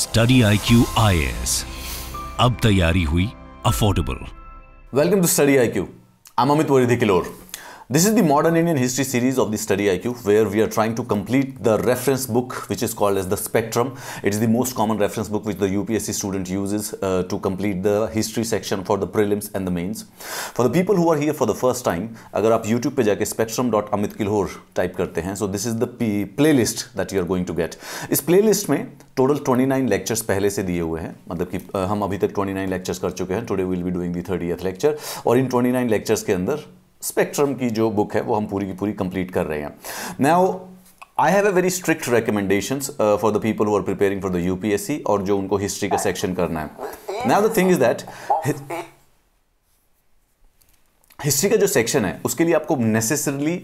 Study I Q आई अब तैयारी हुई affordable welcome to Study I Q I am Amit वरिधि Kilhor This is the Modern Indian History series of the Study IQ where we are trying to complete the reference book which is called as the Spectrum. It is the most common reference book which the UPSC student uses uh, to complete the history section for the prelims and the mains. For the people who are here for the first time, अगर आप YouTube पे जाके spectrum.amit किल्होर type करते हैं so this is the playlist that you are going to get इस playlist में 29 lectures पहले से दिए हुए हैं मतलब कि हम अभी तक 29 lectures कर चुके हैं we will be doing the 30th lecture. और in 29 lectures के अंदर स्पेक्ट्रम की जो बुक है वो हम पूरी की पूरी कंप्लीट कर रहे हैं now I have a very strict recommendations for the people who are preparing for the UPSC और जो उनको हिस्ट्री का सेक्शन करना है now the thing is that history का जो सेक्शन है उसके लिए आपको नेसेसरली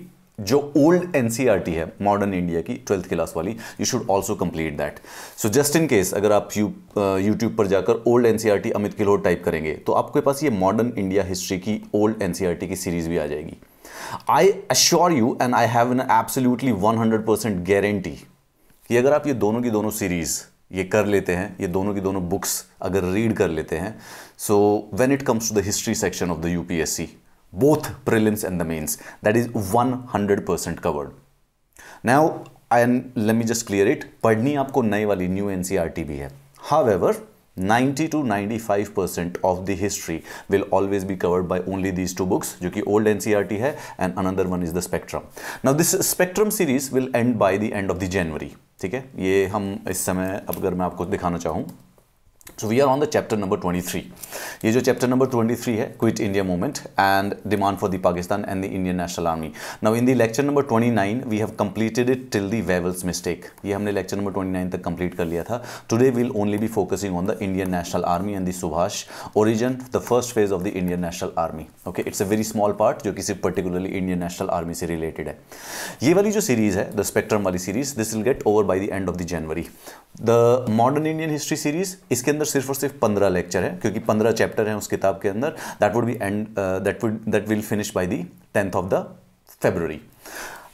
जो ओल्ड एनसीईआरटी e है मॉडर्न इंडिया की ट्वेल्थ क्लास वाली you should also complete that so just in case अगर आप यू यूट्यूब uh, पर जाकर old NCERT Amit Kilhor type करेंगे तो आपके पास ये मॉडर्न इंडिया हिस्ट्री की ओल्ड एनसीईआरटी e की सीरीज भी आ जाएगी I assure you and I have an absolutely hundred percent guarantee कि अगर आप ये दोनों की दोनों सीरीज ये कर लेते हैं ये दोनों की दोनों बुक्स अगर रीड कर लेते हैं so when it comes to the history section of the UPSC both prelims and the mains. That is 100% covered. Now, and let me just clear it. padni aapko nayi wali new NCRT bhi hai However, 90 to 95% of the history will always be covered by only these two books jo ki old NCRT hai and another one is the Spectrum. Now this Spectrum series will end by the end of the January. ठीक है ये हम इस समय अगर मैं आपको दिखाना चाहूँ So we are on the chapter number 23. ये जो chapter number 23 है Quit India Movement and Demand for the Pakistan and the Indian National Army. Now in the lecture number 29 we have completed it till the Wavell's mistake. ये हमने lecture number 29 तक complete कर लिया था. Today we'll only be focusing on the Indian National Army and the Subhash origin, the first phase of the Indian National Army. Okay, it's a very small part जो कि particularly Indian National Army से related है. ये वाली जो series है, the Spectrum वाली series, this will get over by the end of the January. The Modern Indian History series इसके अंदर सिर्फ और सिर्फ पंद्रह लेक्चर है क्योंकि पंद्रह चैप्टर हैं उस किताब के अंदर that would be and that would that will finish by the tenth of the February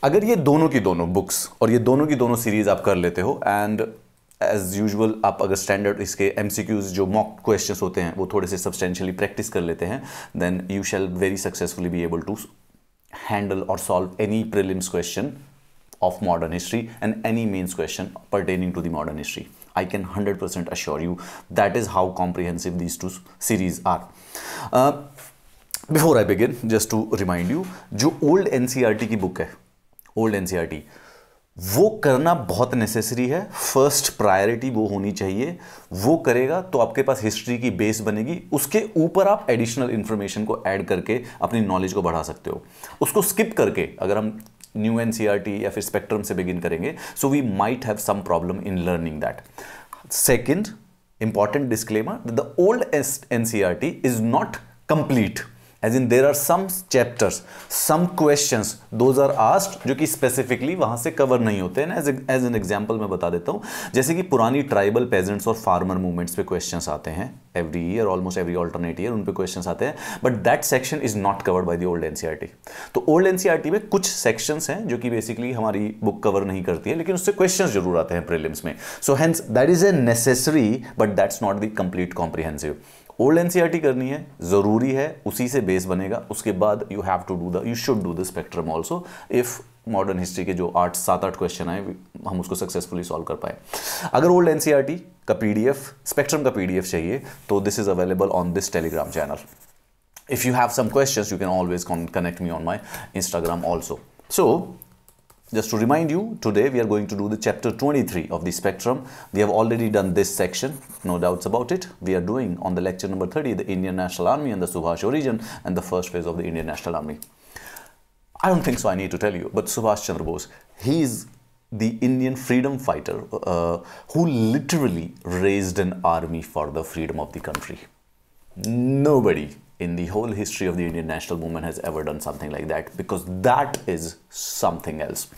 अगर ये दोनों की दोनों बुक्स और ये दोनों की दोनों सीरीज आप कर लेते हो एंड एज यूजल आप अगर स्टैंडर्ड इसके एम सी क्यूज जो मॉक क्वेश्चन होते हैं वो थोड़े से सब्सटेंशियली प्रैक्टिस कर लेते हैं then you shall very successfully be able to handle और solve any prelims question of modern history and any mains question pertaining to the modern history I can hundred percent assure you that is how comprehensive these two series are before I begin just to remind you जो old R T की book है, old R T वो करना बहुत necessary है first priority वो होनी चाहिए वो करेगा तो आपके पास हिस्ट्री की बेस बनेगी उसके ऊपर आप एडिशनल इन्फॉर्मेशन को ऐड करके अपनी नॉलेज को बढ़ा सकते हो उसको स्किप करके अगर हम न्यू टी e या फिर स्पेक्ट्रम से बिगिन करेंगे so we might have some problem in learning that second important disclaimer the old old NCRT is not complete as in there are some chapters some questions those are asked जो कि specifically वहां से cover नहीं होते हैं as an example मैं बता देता हूँ जैसे कि पुरानी ट्राइबल पेजेंट्स और फार्मर मूवमेंट्स पे क्वेश्चन आते हैं every year almost every alternate year उन पर क्वेश्चन आते हैं but that section is not covered by the old T तो ओल्ड टी e में कुछ सेक्शंस हैं जो कि बेसिकली हमारी बुक कवर नहीं करती है लेकिन उससे क्वेश्चन जरूर आते हैं प्रिलिम्स में so hence that is a necessary but that's not the complete comprehensive old N e करनी है ज़रूरी है उसी से बेस बनेगा उसके बाद you have to do the you should do the spectrum also if modern history के जो आठ सात आठ क्वेश्चन आए हम उसको सक्सेसफुली सॉल्व कर पाए अगर ओल्ड एन e का पी स्पेक्ट्रम का पी चाहिए तो this is available on this Telegram channel if you have some question you can always connect me on my Instagram also so Just to remind you, today we are going to do the chapter 23 of the spectrum. We have already done this section, no doubts about it. We are doing on the lecture number 30, the Indian National Army and the Subhash origin and the first phase of the Indian National Army. I don't think so, I need to tell you, but Subhash Chandra Bose, he is the Indian freedom fighter uh, who literally raised an army for the freedom of the country. Nobody in the whole history of the Indian national movement has ever done something like that because that is something else.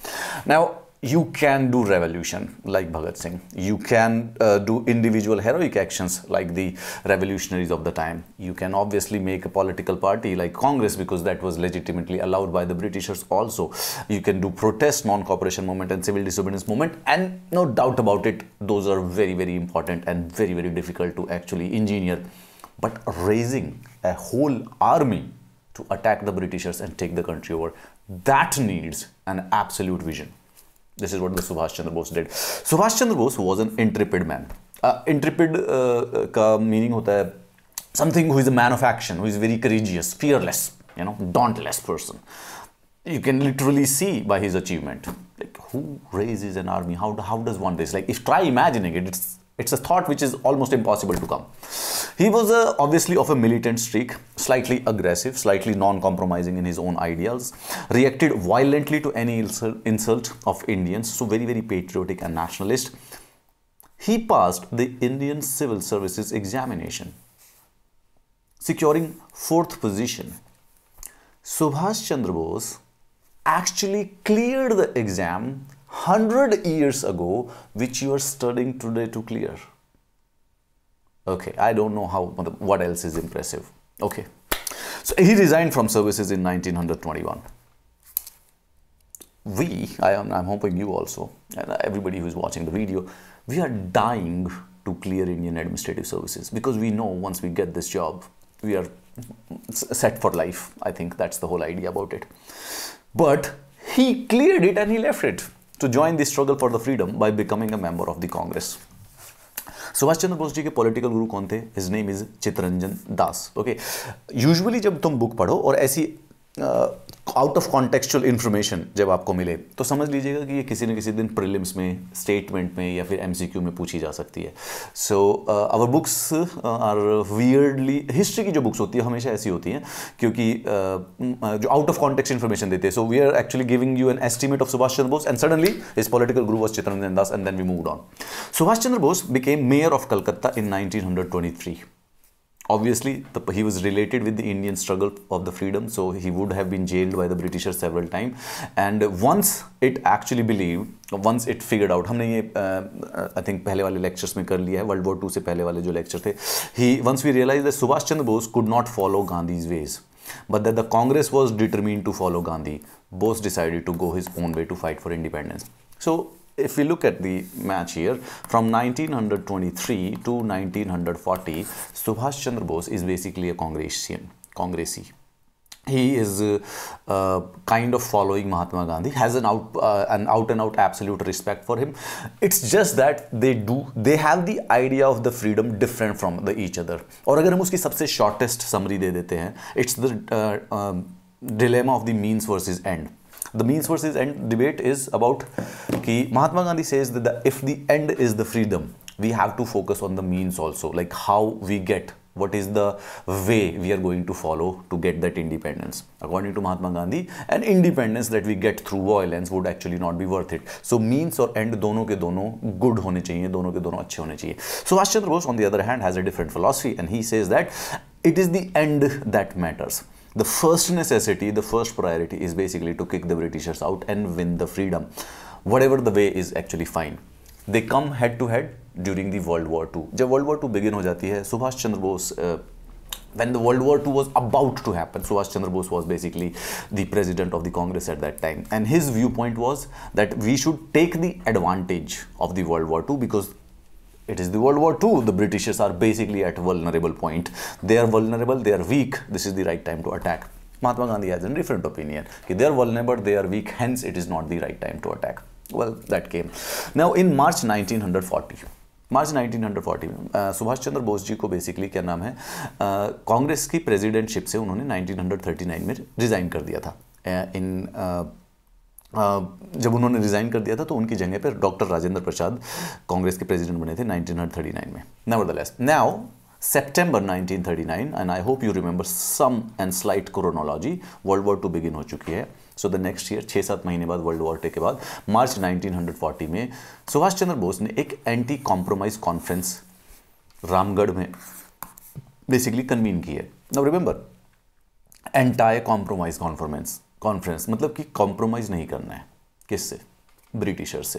Now, you can do revolution like Bhagat Singh. You can uh, do individual heroic actions like the revolutionaries of the time. You can obviously make a political party like Congress because that was legitimately allowed by the Britishers also. You can do protest, non-cooperation movement and civil disobedience movement and no doubt about it, those are very, very important and very, very difficult to actually engineer but raising a whole army to attack the Britishers and take the country over, that needs an absolute vision. This is what the Subhash Chandra Bose did. Subhash Chandra Bose was an intrepid man. Uh, intrepid uh, meaning hota hai something who is a man of action, who is very courageous, fearless, you know, dauntless person. You can literally see by his achievement. Like who raises an army? How, how does one raise? Like if try imagining it, it's it's a thought which is almost impossible to come. He was uh, obviously of a militant streak, slightly aggressive, slightly non-compromising in his own ideals, reacted violently to any insult of Indians, so very, very patriotic and nationalist. He passed the Indian Civil Services examination, securing fourth position. Subhash Chandra Bose actually cleared the exam 100 years ago which you are studying today to clear okay i don't know how what else is impressive okay so he resigned from services in 1921 we I am, i'm hoping you also and everybody who is watching the video we are dying to clear indian administrative services because we know once we get this job we are set for life i think that's the whole idea about it but he cleared it and he left it to join the struggle for the freedom by becoming a member of the Congress Subhash Chandra Bose ji के political गुरु कौन थे his name is Chittaranjan Das okay usually जब तुम book पढ़ो और ऐसी out of contextual information जब आपको मिले तो समझ लीजिएगा कि ये किसी न किसी दिन प्रिलिम्स में स्टेटमेंट में या फिर एमसीक्यू में पूछी जा सकती है so our books are weirdly history की जो बुक्स होती है हमेशा ऐसी होती हैं क्योंकि uh, जो आउट ऑफ कॉन्टेक्स्ट इन्फॉर्मेशन देते हैं so we are actually giving you an estimate of Subhash Chandra Bose and suddenly इस political group of Chittaranjan Das and then we move on Subhash Chandra Bose became mayor of Calcutta in nineteen hundred twenty three obviously the, he was related with the indian struggle of the freedom so he would have been jailed by the britishers several times and once it actually believed once it figured out, हमने ये I think पहले वाले lectures में कर लिया है world war to से पहले वाले जो लेक्चर थे ही once we realize that Subhash Chandra but that the Congress was determined to follow Gandhi. Bose decided to go his own way to fight for independence. So if we look at the match here from 1923 to 1940 subhash chandra bose is basically a congressian congressee he is uh, uh, kind of following Mahatma Gandhi has an out uh, an out and out absolute respect for him it's just that they do they have the idea of the freedom different from the each other और अगर हम give shortest summary it's the uh, um, dilemma of the means versus end the means versus end debate is about ki Mahatma Gandhi says that the, if the end is the freedom, we have to focus on the means also, like how we get what is the way we are going to follow to get that independence according to mahatma gandhi an independence that we get through violence would actually not be worth it so means or end dono ke dono good hone chahiye dono ke dono acche hone chahiye So chandra bose on the other hand has a different philosophy and he says that it is the end that matters the first necessity, the first priority is basically to kick the Britishers out and win the freedom. Whatever the way is actually fine. They come head to head during the World War II. When World War II begin हो जाती है, Subhash when the World War II was about to happen, Subhash Chandra Bose was basically the president of the Congress at that time. And his viewpoint was that we should take the advantage of the World War II because it is the World War II. The Britishers are basically at vulnerable point. They are vulnerable, they are weak. This is the right time to attack. Mahatma Gandhi has a different opinion. Okay, they are vulnerable, they are weak, hence it is not the right time to attack. Well, that came. Now in March 1940, मार्च 1940 में सुभाष चंद्र बोस जी को basically क्या नाम है कांग्रेस की presidentship से उन्होंने 1939 में resign कर दिया था इन uh, जब उन्होंने रिज़ाइन कर दिया था तो उनकी जगह पर डॉक्टर राजेंद्र प्रसाद कांग्रेस के प्रेसिडेंट बने थे 1939 में let's now September nineteen and I hope you remember some and slight chronology world war two begin हो चुकी है सो द नेक्स्ट ईयर छः सात महीने बाद वर्ल्ड वॉर टे के बाद मार्च 1940 में सुभाष चंद्र बोस ने एक एंटी कॉम्प्रोमाइज कॉन्फ्रेंस रामगढ़ में बेसिकली कन्वीन की है now remember entire compromise conference conference मतलब कि कॉम्प्रोमाइज नहीं करना है किससे ब्रिटिशर्स से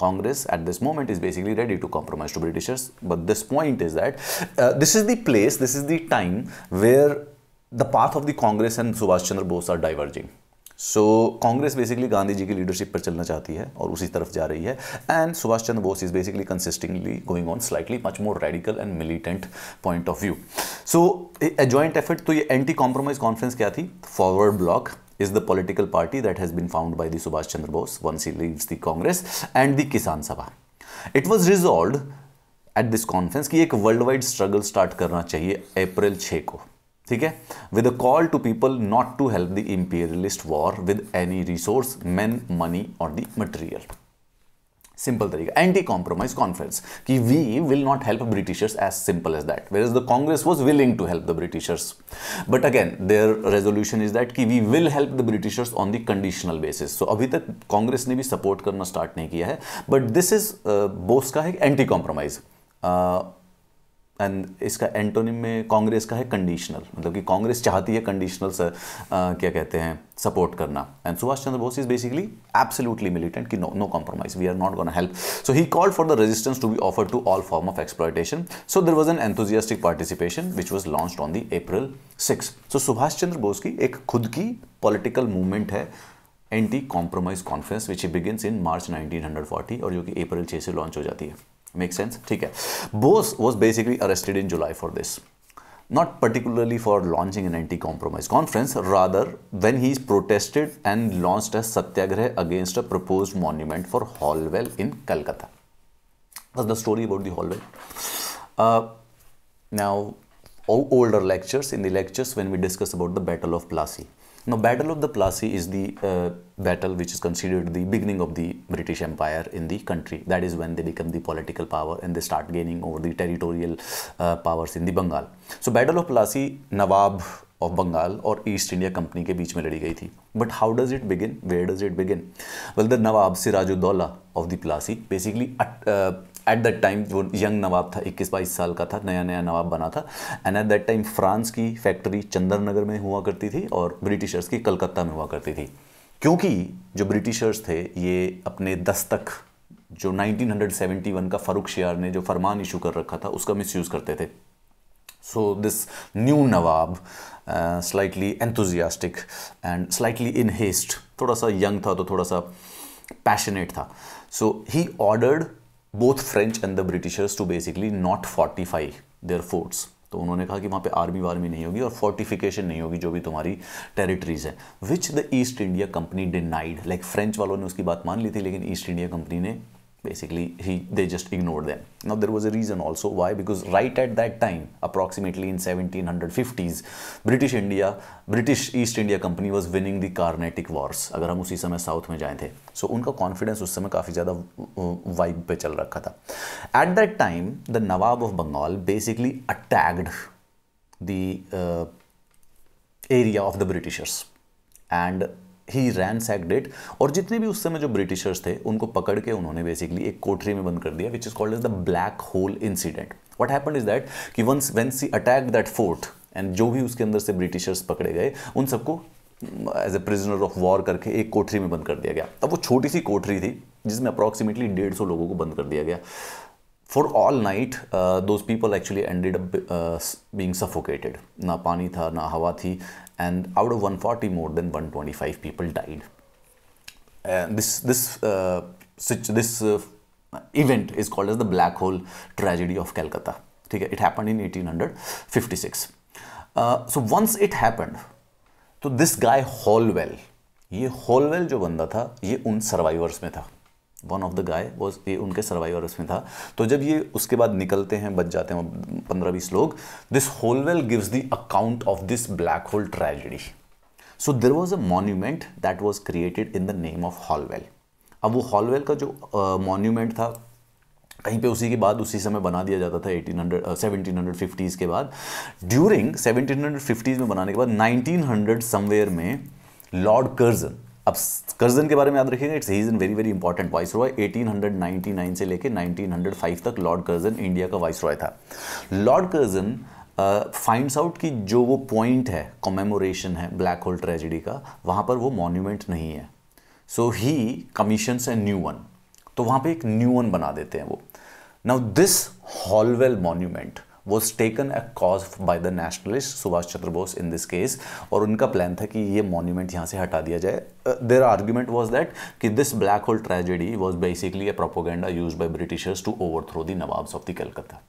Congress at this moment is basically ready to compromise to britishers but this point is that this is the place this is the time where the path of the Congress and Subhash Chandra Bose are diverging so Congress basically Gandhi ji की leadership पर चलना चाहती है और उसी तरफ जा रही है and Subhash Chandra Bose is basically consistently going on slightly much more radical and militant point of view so a joint effort तो ये एंटी कॉम्प्रोमाइज कॉन्फ्रेंस क्या थी Forward Bloc is the political party that has been found by the Subhash Chandra Bose once he leaves the Congress and the Kisan Sabha. It was resolved at this conference that a worldwide struggle start on April 6th. Okay? With a call to people not to help the imperialist war with any resource, men, money or the material. Simple तरीका anti compromise conference कि we will not help britishers as simple as that where is the Congress was willing to help the britishers but again their resolution is that कि we will help the britishers on the conditional basis so अभी तक कांग्रेस ने भी support करना start नहीं किया है but this is Bose का है एंटी कॉम्प्रोमाइज एंड इसका एंटोनिम में कांग्रेस का है कंडीशनल मतलब कि कांग्रेस चाहती है कंडीशनल सर क्या कहते हैं सपोर्ट करना and Subhash Chandra Bose is basically absolutely militant कि no no compromise we are not gonna help so he called for the resistance to be offer to all form of exploitation so there was an enthusiastic participation which was launch on the April six so Subhash Chandra Bose की एक खुद की political movement है anti compromise conference which begins in March forty और जो कि अप्रैल छः से लॉन्च हो जाती है Make sense? ठीक है Bose was basically arrested in July for this not particularly for launching an anti-compromise conference, rather when he protested and launched a satyagraha against a proposed monument for Hallwell in Calcutta. That's the story about the Hallwell. Uh, now, older lectures, in the lectures when we discuss about the Battle of Plassey. Now, Battle of the Plassey is the uh, battle which is considered the beginning of the British Empire in the country. That is when they become the political power and they start gaining over the territorial uh, powers in the Bengal. So, Battle of Plassey, Nawab of Bengal और east India company के बीच में लड़ी गई थी but how does it begin where does it begin well the नवाब Sirajuddaula of the Plassey basically at that time वो young नवाब था इक्कीस बाईस साल का था नया नया नवाब बना था and at that time France की फैक्ट्री चंद्रनगर में हुआ करती थी और ब्रिटिशर्स की कलकत्ता में हुआ करती थी क्योंकि जो ब्रिटिशर्स थे ये अपने दस्तक जो 1971 का फरूख शियार ने जो फरमान इशू कर रखा था उसका मिस करते थे सो दिस न्यू नवाब slightly enthusiastic and slightly in haste थोड़ा सा यंग था तो थोड़ा सा पैशनेट था so he ordered both French and the britishers to basically not fortify their forts तो उन्होंने कहा कि वहाँ पे आर्मी वार्मी नहीं होगी और फोर्टिफिकेशन नहीं होगी जो भी तुम्हारी टेरिटरीज है which the east India company denied like French वालों ने उसकी बात मान ली थी लेकिन ईस्ट इंडिया कंपनी ने basically he they just ignored them now there was a reason also why because right at that time approximately in 1750s british india british east india company was winning the carnatic wars agar hum usi samay south mein jaye the so unka confidence us samay kafi zyada vibe pe chal rakha tha at that time the nawab of bengal basically attacked the uh, area of the britishers and he ransacked और जितने भी उस समय जो Britishers थे उनको पकड़ के उन्होंने बेसिकली एक कोठरी में बंद कर दिया which is called is the black hole incident what happen is that कि वंस वेन सी अटैक दैट फोर्ट एंड जो भी उसके अंदर से ब्रिटिशर्स पकड़े गए उन सबको as a prisoner of war करके एक कोठरी में बंद कर दिया गया अब वो छोटी सी कोठरी थी जिसमें अप्रॉक्सीमेटली डेढ़ सौ लोगों को बंद कर दिया गया for all night uh, those people actually ended up uh, being suffocated na pani tha na and out of 140 more than 125 people died and this this such, this uh, event is called as the black hole tragedy of calcutta okay it happened in 1856 so once it happened so this guy holwell ye holwell jo banda tha ye un survivors mein tha one of the guy वो ये उनके survivor उसमें था तो जब ये उसके बाद निकलते हैं बच जाते हैं पंद्रह बीस लोग this Holwell gives the account of this black hole tragedy so there was a monument that was created in the name of Holwell अब वो हॉलवेल का जो मॉन्यूमेंट uh, था कहीं पे उसी के बाद उसी समय बना दिया जाता था 1800 सेवनटीन हंड्रेड के बाद ड्यूरिंग सेवनटीन हंड्रेड में बनाने के बाद नाइनटीन हंड्रेड समवेयर में लॉर्ड कर्जन अब कर्जन के बारे में याद रखिएगा it's he is in very very important viceroy eighteen से लेकर 1905 तक लॉर्ड कर्जन इंडिया का वाइस रॉय था lord Curzon finds uh, out कि जो वो पॉइंट है कॉमेमोरेशन है ब्लैक होल ट्रेजिडी का वहाँ पर वो मॉन्यूमेंट नहीं है so he commission a new one तो वहाँ पे एक न्यू वन बना देते हैं वो now this Holwell monument was taken a cause by the nationalist Subhash Chandra Bose in this case और उनका प्लान था कि ये मॉन्यूमेंट यहाँ से हटा दिया जाए देर आर्ग्यूमेंट वॉज दैट कि this black hole tragedy was basically a propaganda use by britishers to overthrow the नवाब्स ऑफ द कलकत्ता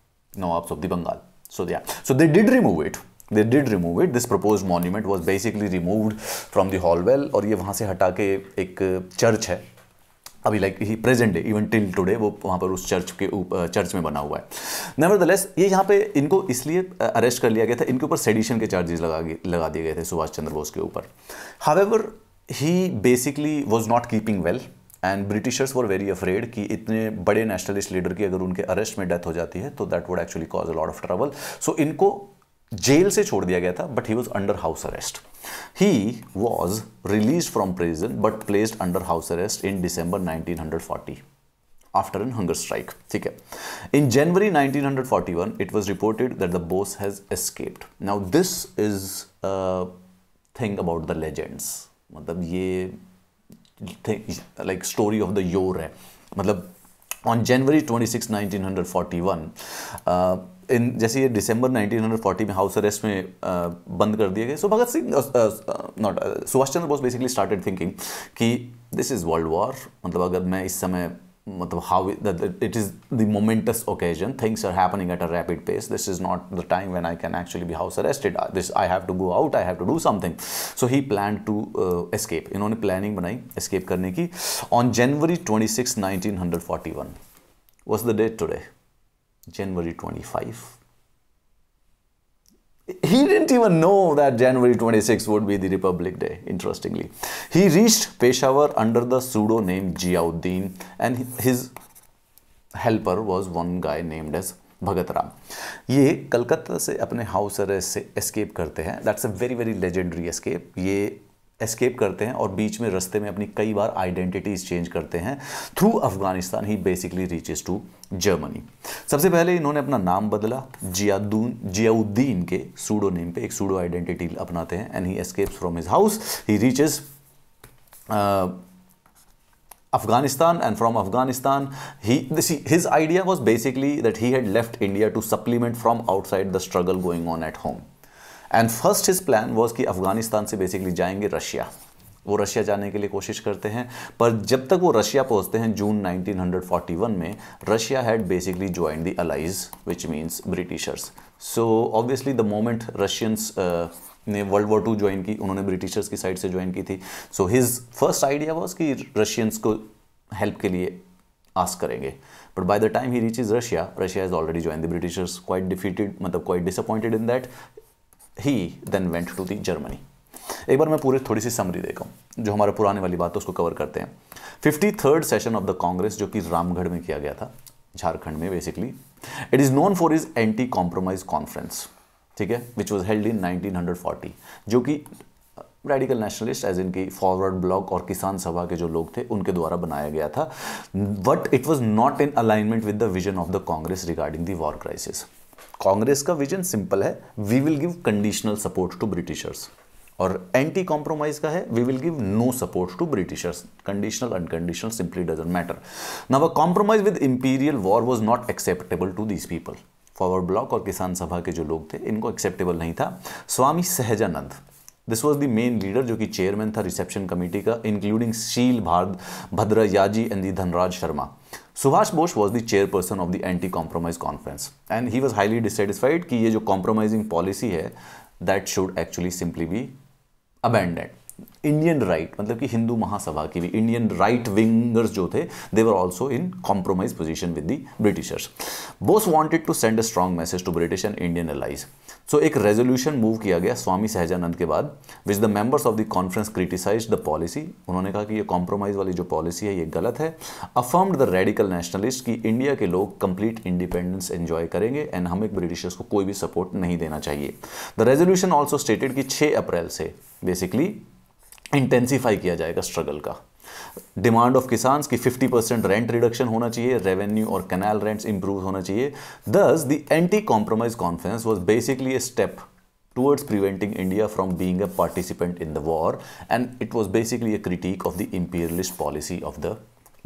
नवाब्स of the Bengal so they so they did remove it they did remove it this propose monument was basically removed from the Holwell और ये वहाँ से हटा के एक church है अभी like he present day even till today वो वहाँ पर उस चर्च के उप, चर्च में बना हुआ है नवर ये यहाँ पे इनको इसलिए अरेस्ट कर लिया गया था इनके ऊपर सेडिशन के चार्जेस लगा लगा दिए गए थे सुभाष चंद्र बोस के ऊपर however he basically was not keeping well and britishers were very afraid कि इतने बड़े नेशनलिस्ट लीडर की अगर उनके अरेस्ट में डेथ हो जाती है तो that would actually cause a lot of trouble so इनको जेल से छोड़ दिया गया था but he was under house arrest He was released from prison but placed under house arrest in December 1940 after an hunger strike. Okay. In January 1941, it was reported that the boss has escaped. Now, this is a thing about the legends. मतलब like story of the yore है मतलब on January 26, 1941, uh, इन जैसे ये दिसंबर 1940 में house arrest में आ, बंद कर दिए गए so Bhagat Singh not Subhash Chandra Bose basically started thinking कि दिस इज़ वर्ल्ड वॉर मतलब अगर मैं इस समय मतलब how it is the momentous occasion things are happening at a rapid pace this is not the time when I can actually be house arrested this I have to go out I have to do something so he plan to escape इन्होंने planning बनाई escape करने की on January twenty six nineteen hundred forty one was the date today January 25. He didn't even know that January 26 would be the Republic Day, interestingly. He reached Peshawar under the pseudo name Jiauddin and his helper was one guy named as Bhagat Ram ये कलकत्ता से अपने house arrest से escape करते हैं that's a very very legendary escape ये escape करते हैं और बीच में रस्ते में अपनी कई बार आइडेंटिटीज चेंज करते हैं through Afghanistan he basically reaches to Germany सबसे पहले इन्होंने अपना नाम बदला जियादून जियाउद्दीन के सूडो नेम पे एक सूडो आइडेंटिटी अपनाते हैं and he escapes from his house he reaches Afghanistan and from Afghanistan he this, his idea was basically that he had left India to supplement from outside the struggle going on at and first his plan was कि अफगानिस्तान से basically जाएंगे Russia वो Russia जाने के लिए कोशिश करते हैं पर जब तक वो रशिया पहुंचते हैं जून 1941 में Russia had basically join the allies which means britishers so obviously the moment Russians ने वर्ल्ड वॉर टू ज्वाइन की उन्होंने ब्रिटिशर्स की साइड से ज्वाइन की थी so his first idea was कि रशियंस को हेल्प के लिए आस करेंगे but by the time he reach is Russia Russia is already join the britishers quite defeated मतलब quite disappointed in that he then went to the Germany एक बार मैं पूरे थोड़ी सी समरी देखा हूँ जो हमारे पुराने वाली बात है उसको कवर करते हैं fifty third session of the Congress जो कि रामगढ़ में किया गया था झारखंड में basically it is known for is anti compromise conference ठीक है विच वॉज हेल्ड इन 1940 जो कि रेडिकल नेशनलिस्ट एज इनकी फॉरवर्ड ब्लॉक और किसान सभा के जो लोग थे उनके द्वारा बनाया गया था but it was not in alignment with the vision of the Congress regarding the war crisis Congress का विजन सिंपल है we will give conditional support to britishers और एंटी कॉम्प्रोमाइज का है we will give no support to britishers conditional unconditional simply doesn't matter now a compromise with imperial war was not acceptable to this people Forward Bloc और किसान सभा के जो लोग थे इनको एक्सेप्टेबल नहीं था Swami Sahajanand this was the main leader जो कि चेयरमैन था रिसेप्शन कमेटी का including Sheel Bharat Bhadra Yaji and the Dhanraj Sharma Subhash Bose was the chairperson of the anti compromise conference and he was highly dissatisfied कि ये जो कॉम्प्रोमाइजिंग पॉलिसी है that should actually simply be abandoned Indian right मतलब कि हिंदू महासभा की भी इंडियन राइट विंगर्स जो थे they were also in compromise position with the Britishers Bose wanted to send a strong message to British and Indian allies so एक resolution move किया गया स्वामी सहजानंद के बाद which the members of the conference criticise the policy उन्होंने कहा कि ये compromise वाली जो पॉलिसी है ये गलत है अफर्म्ड द रेडिकल नेशनलिस्ट कि इंडिया के लोग कंप्लीट इंडिपेंडेंस एंजॉय करेंगे एंड हमें ब्रिटिशर्स को कोई भी सपोर्ट नहीं देना चाहिए द रेजोल्यूशन ऑल्सो स्टेटेड कि 6 अप्रैल से बेसिकली इंटेंसीफाई किया जाएगा स्ट्रगल का डिमांड ऑफ किसान की 50 परसेंट रेंट रिडक्शन होना चाहिए रेवेन्यू और कैनाल रेंट्स इंप्रूव होना चाहिए दस the anti compromise conference was basically a step towards preventing India from being a participant in the war and it was basically a critique of the imperialist policy of the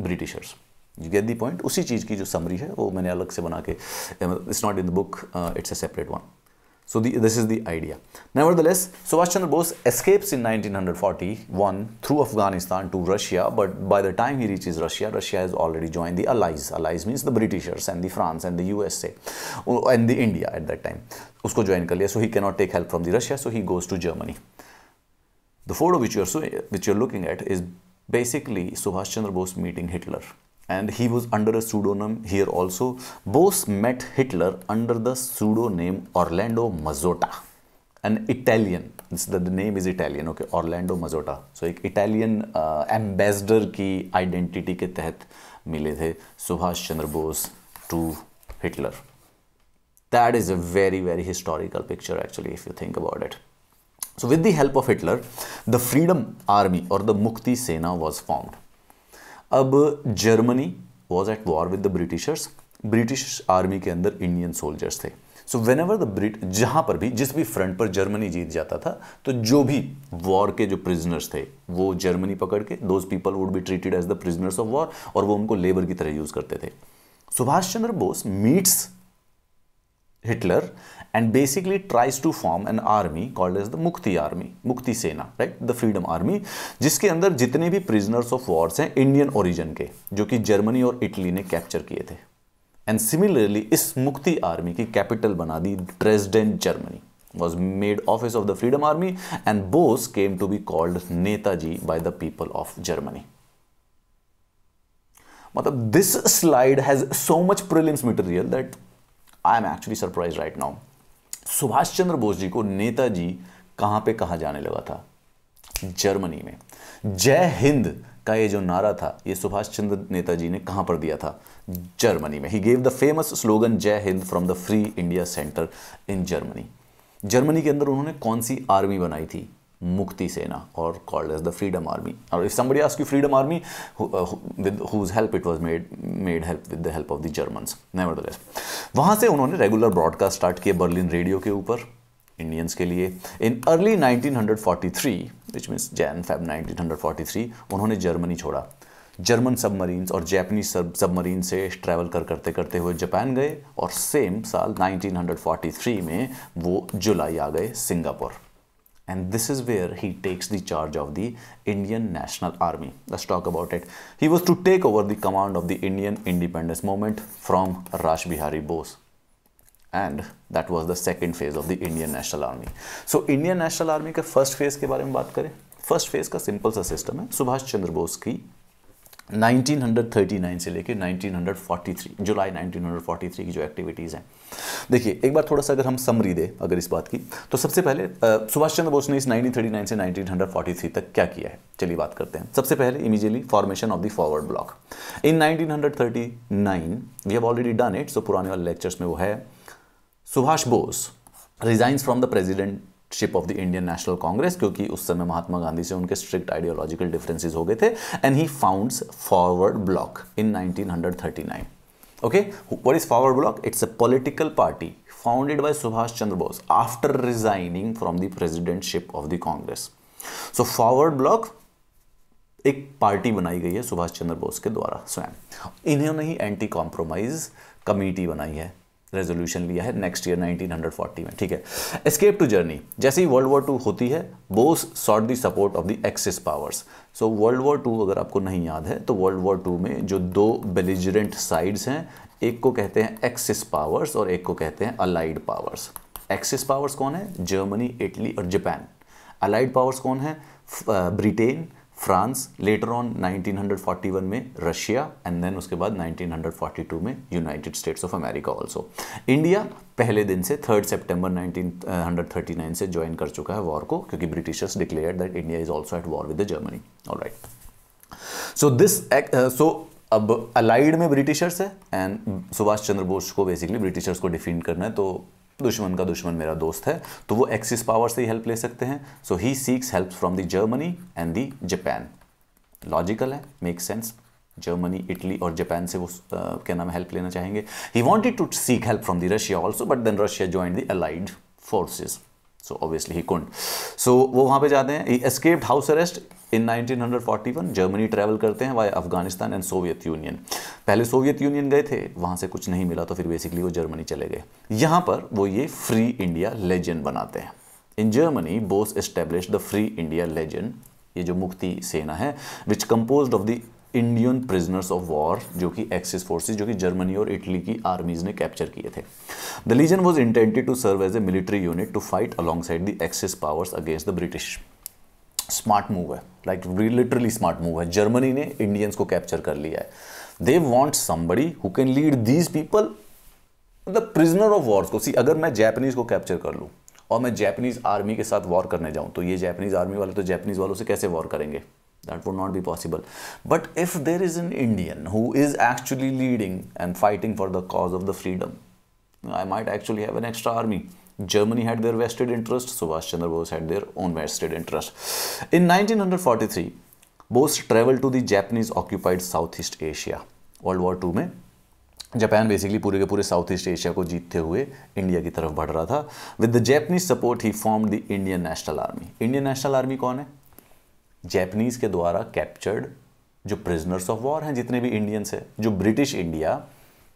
Britishers. You get the point? उसी चीज़ की जो summary है वो मैंने अलग से बना के it's not in the book it's a separate one So the, this is the idea. Nevertheless, Subhash Chandra Bose escapes in 1941 through Afghanistan to Russia, but by the time he reaches Russia, Russia has already joined the Allies. Allies means the Britishers and the France and the USA oh, and the India at that time. Usko join kar liya, so he cannot take help from the Russia, so he goes to Germany. The photo which you're, which you're looking at is basically Subhash Chandra Bose meeting Hitler and he was under a pseudonym here also. Bose met Hitler under the pseudonym Orlando Mazzotta, an Italian. The, the, name is Italian, okay, Orlando Mazzotta. So, an Italian uh, ambassador की identity के तहत the थे Subhash Chandra Bose to Hitler. That is a very, very historical picture actually if you think about it. So with the help of Hitler, the Freedom Army or the Mukti Sena was formed. अब Germany was at war with the Britishers British army के अंदर Indian soldiers थे so whenever the Brit जहाँ पर भी जिस भी front पर जर्मनी जीत जाता था तो जो भी वॉर के जो प्रिजनर्स थे वो जर्मनी पकड़ के those people would be treated as the prisoners of war और वो उनको लेबर की तरह यूज करते थे Subhash Chandra Bose meets Hitler and basically tries to form an army called as the Mukti Army, Mukti Sena, right? The Freedom Army, जिसके अंदर जितने भी prisoners of wars हैं Indian origin के जो कि Germany और Italy ने capture किए थे and similarly इस मुक्ति आर्मी की कैपिटल बना दी Dresden, Germany. was made office of the freedom army and bose came to be called netaji by the people of germany matlab this slide has so much prelims material that i am actually surprised right now Subhash Chandra Bose जी को नेताजी कहां पे कहा जाने लगा था Germany में जय हिंद का ये जो नारा था ये सुभाष चंद्र नेताजी ने कहां पर दिया था जर्मनी में ही gave the famous slogan Jai Hind from the free India centre in Germany Germany के अंदर उन्होंने कौन सी आर्मी बनाई थी मुक्ति सेना और called as the freedom army और if somebody ask you freedom army with whose help it was made made help with the help of the Germans nevertheless वहां से उन्होंने रेगुलर ब्रॉडकास्ट स्टार्ट किए बर्लिन रेडियो के ऊपर Indians के लिए in early 1943 hundred which means Jan Feb 1943 उन्होंने Germany छोड़ा जर्मन सबमरीन्स और जैपनीज सब सबमरीन से ट्रैवल कर करते करते हुए जापान गए और सेम साल 1943 में वो जुलाई आ गए Singapore and this is where he takes the charge of the Indian National Army. Let's talk about it. He was to take over the command of the Indian independence movement from Raj Bihari Bose and that was the second phase of the Indian National Army. So Indian National Army के first phase के बारे में बात करें first phase का simple सा system है Subhash Chandra Bose की 1939 से लेकर 1943 जुलाई 1943 की जो एक्टिविटीज़ हैं देखिए एक बार थोड़ा सा अगर हम समरी दे अगर इस बात की तो सबसे पहले सुभाष चंद्र बोस ने इस 1939 से 1943 तक क्या किया है चलिए बात करते हैं सबसे पहले immediately formation of the forward bloc in 1939 we have already done it so पुराने वाले लेक्चर्स में वो है Subhash Bose resign from the presidentship of the Indian National Congress क्योंकि उस समय महात्मा गांधी से उनके स्ट्रिक्ट आइडियोलॉजिकल डिफरेंसेस हो गए थे and he founds forward bloc in 1939 okay what is forward bloc it's a political party founded by Subhash Chandra Bose after resigning from the presidentship of the Congress so forward bloc एक party बनाई गई है सुभाष चंद्र बोस के द्वारा स्वयं इन्होंने ही एंटी कॉम्प्रोमाइज कमेटी बनाई है रेजोल्यूशन लिया है नेक्स्ट ईयर 1940 में ठीक है एस्केप टू जर्नी जैसे ही वर्ल्ड वॉर टू होती है Bose sought the support of the axis powers so world war two अगर आपको नहीं याद है तो वर्ल्ड वॉर टू में जो दो बेलिजरेंट साइड्स हैं एक को कहते हैं एक्सिस पावर्स और एक को कहते हैं अलाइड पावर्स एक्सिस पावर्स कौन है जर्मनी इटली और जापान अलाइड पावर्स कौन है ब्रिटेन फ्रांस लेटर ऑन 1941 में रशिया एंड देन उसके बाद 1942 में United States of America also India पहले दिन से थर्ड सितंबर 1939 से ज्वाइन कर चुका है वॉर को क्योंकि Britishers declare that India is also at war with Germany all right so this so अब अलाइड में ब्रिटिशर्स है एंड सुभाष चंद्र बोस को बेसिकली ब्रिटिशर्स को डिफीन करना है तो दुश्मन का दुश्मन मेरा दोस्त है तो वो एक्सिस पावर से ही हेल्प ले सकते हैं so he seeks help from the Germany and the Japan logical है मेक सेंस जर्मनी इटली और जापान से वो uh, क्या नाम हेल्प लेना चाहेंगे he wanted to seek help from the Russia also but then Russia join the allied forces so obviously he couldn't so वो वहाँ पे जाते हैं he escaped house arrest in 1941 Germany travel करते हैं via Afghanistan and Soviet union पहले Soviet Union गए थे वहाँ से कुछ नहीं मिला तो फिर बेसिकली वो जर्मनी चले गए यहाँ पर वो ये फ्री इंडिया लेजेंड बनाते हैं in Germany Bose establish the free India legend ये जो मुक्ति सेना है which compose of the Indian prisoners of war जो कि एक्सिस फोर्सेज जो कि जर्मनी और इटली की आर्मीज ने कैप्चर किए थे the legion was intended to serve as a military unit to fight alongside the axis powers against the British smart move है लाइक लिटरली स्मार्ट मूव है Germany ने इंडियंस को capture कर लिया है they want somebody who can lead these people the prisoner of wars को see अगर मैं जैपनीज को कैप्चर कर लूँ और मैं जैपनीज आर्मी के साथ वॉर करने जाऊँ तो ये जैपनीज आर्मी वाले तो जैपनीज वालों से कैसे वॉर करेंगे that would not be possible but if there is an indian who is actually leading and fighting for the cause of the freedom i might actually have an extra army germany had their vested interest subhash chandra bose had their own vested interest in 1943 bose traveled to the japanese occupied southeast asia world war 2 mein Japan basically पूरे के पूरे south east Asia को जीतते हुए India की तरफ बढ़ रहा था with the Japanese support he form the Indian national Army Indian national Army कौन है जैपनीज के द्वारा कैप्चर्ड जो प्रिजनर्स ऑफ वॉर हैं जितने भी इंडियंस हैं जो ब्रिटिश इंडिया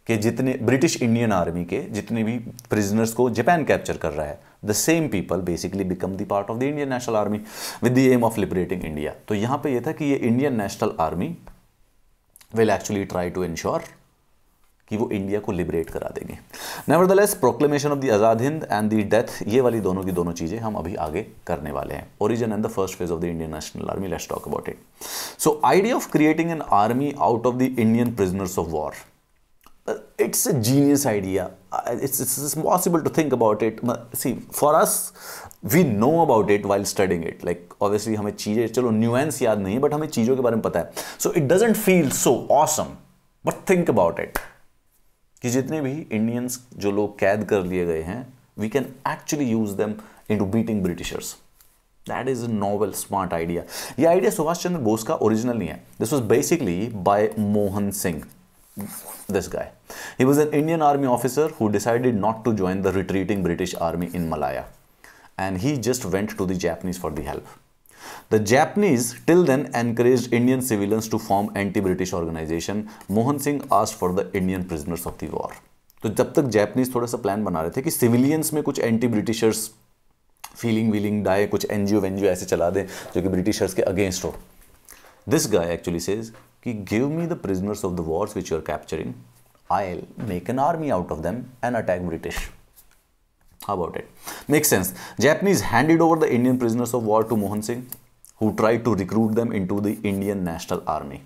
के जितने ब्रिटिश इंडियन आर्मी के जितने भी प्रिजनर्स को जापान कैप्चर कर रहा है the same people basically become the part of the Indian national Army with the aim of liberating India तो यहाँ पे ये था कि ये Indian national Army will actually try to ensure कि वो इंडिया को लिबरेट करा देंगे the less proclamation of the Azad Hind and the death ये वाली दोनों की दोनों चीज़ें हम अभी आगे करने वाले हैं origin and the first phase of the Indian national Army let's talk about it so idea of creating an army out of the Indian prisoners of war it's a genius idea it's possible to think about it see for us we know about it while studying it like obviously हमें चीज़ें चलो nuance याद नहीं है but हमें चीज़ों के बारे में पता है so it doesn't feel so awesome but think about it कि जितने भी इंडियंस जो लोग कैद कर लिए गए हैं we can actually use them in to beating Britishers that is a novel smart idea ये आइडिया सुभाष चंद्र बोस का ओरिजिनल नहीं है this was basically by Mohan Singh this guy was an Indian army officer who decided not to join the retreating British army in Malaya and he just went to the Japanese for the help The Japanese till then encouraged Indian civilians to form anti-British organization. Mohan Singh asked for the Indian prisoners of the war. तो जब तक Japanese थोड़ा सा plan बना रहे थे कि civilians में कुछ एंटी ब्रिटिशर्स फीलिंग वीलिंग डाए कुछ एनजीओ वेनजीओ ऐसे चला दें जो कि ब्रिटिशर्स के अगेंस्ट हो दिस गाय एक्चुअली सेज कि give me the prisoners of the wars which you are capturing I'll make an army out of them and attack British How about it? Makes sense. Japanese handed over the Indian prisoners of war to Mohan Singh, who tried to recruit them into the Indian National Army.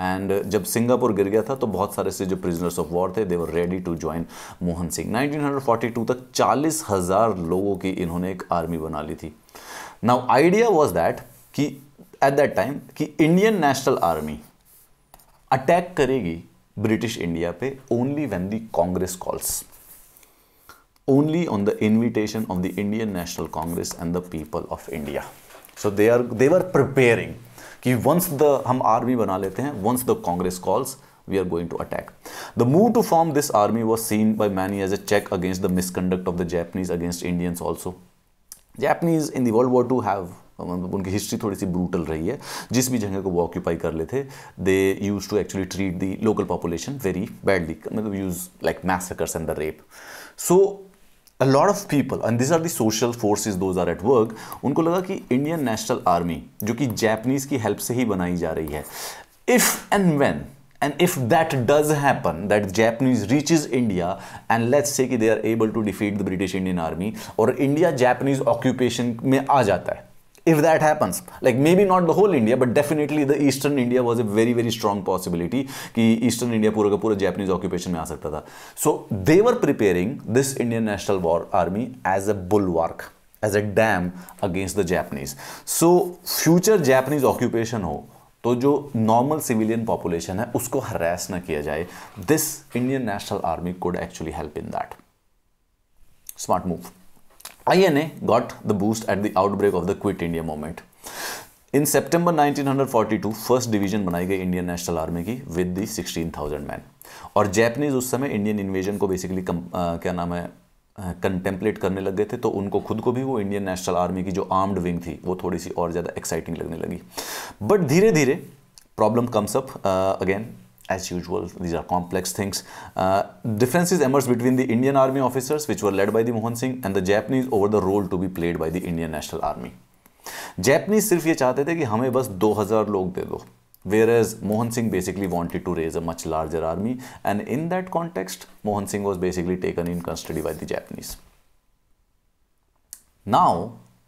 And uh, जब Singapore गिर गया था तो बहुत सारे से जो prisoners of war थे they were ready to join Mohan Singh 1942 तक चालीस हज़ार लोगों की इन्होंने एक आर्मी बना ली थी नाउ आइडिया वॉज दैट कि एट दैट टाइम कि इंडियन नेशनल आर्मी अटैक करेगी ब्रिटिश इंडिया पे only when the Congress calls only on the invitation of the Indian National Congress and the people of India. So they are they were preparing कि once the हम army बना लेते हैं once the Congress calls we are going to attack. The move to form this army was seen by many as a check against the misconduct of the Japanese against Indians also. Japanese in the World War II have उनकी history थोड़ी सी brutal रही है जिस भी जगह को वो ऑक्यूपाई कर लेते they use to actually treat the local population very badly मतलब use like massacres and the rape so a lot of people and this are the social forces those are at work उनको लगा कि Indian national army जो कि Japanese की help से ही बनाई जा रही है if and when and if that does happen that japanese reaches india and let's say कि they are able to defeat the british indian army और india japanese occupation में आ जाता है if that happens like maybe not the whole india but definitely the eastern india was a very very strong possibility ki eastern india pura ka pura japanese occupation mein aa sakta tha so they were preparing this indian national war army as a bulwark as a dam against the japanese so future japanese occupation ho तो जो normal civilian population है उसको harass ना किया जाए this Indian national Army could actually help in that smart move INA got the boost at the outbreak of the Quit India movement. In September 1942, first division बनाई गई Indian national army की with the 16,000 man और Japanese उस समय Indian invasion को basically क्या नाम है कंटेम्पलेट करने लग गए थे तो उनको खुद को भी वो इंडियन नेशनल आर्मी की जो आर्म्ड विंग थी वो थोड़ी सी और ज़्यादा एक्साइटिंग लगने लगी बट धीरे धीरे problem comes up again as usual these are complex things uh, differences emerged between the indian army officers which were led by the mohan singh and the japanese over the role to be played by the indian national army japanese sirf ye chahte the ki hame bas 2000 log de do whereas mohan singh basically wanted to raise a much larger army and in that context mohan singh was basically taken in custody by the japanese now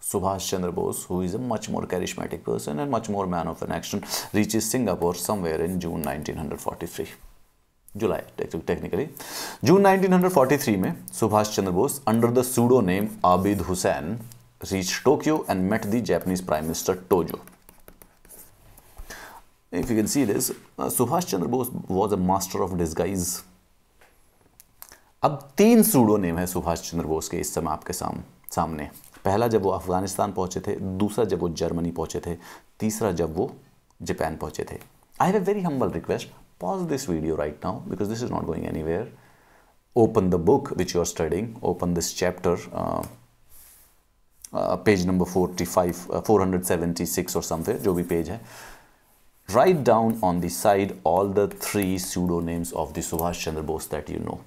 Subhash Chandra Bose, who is a much more charismatic person and much more man of an action, reaches Singapore somewhere in June 1943. July, technically. June 1943 mein, Subhash Chandra Bose, under the pseudo name Abid Hussain reach Tokyo and met the Japanese prime minister Tojo if you can see this uh, subhash chandra bose was a master of disguise अब तीन pseudo name है सुभाष चंद्र बोस के इस समय आपके साम, सामने पहला जब वो अफगानिस्तान पहुंचे थे दूसरा जब वो जर्मनी पहुंचे थे तीसरा जब वो जापान पहुंचे थे I have a very humble request pause this video right now because this is not going anywhere open the book which you are studying open this chapter page number forty five four hundred seventy six और something जो भी page है write down on the side all the three pseudo names of the Subhash Chandra Bose that you know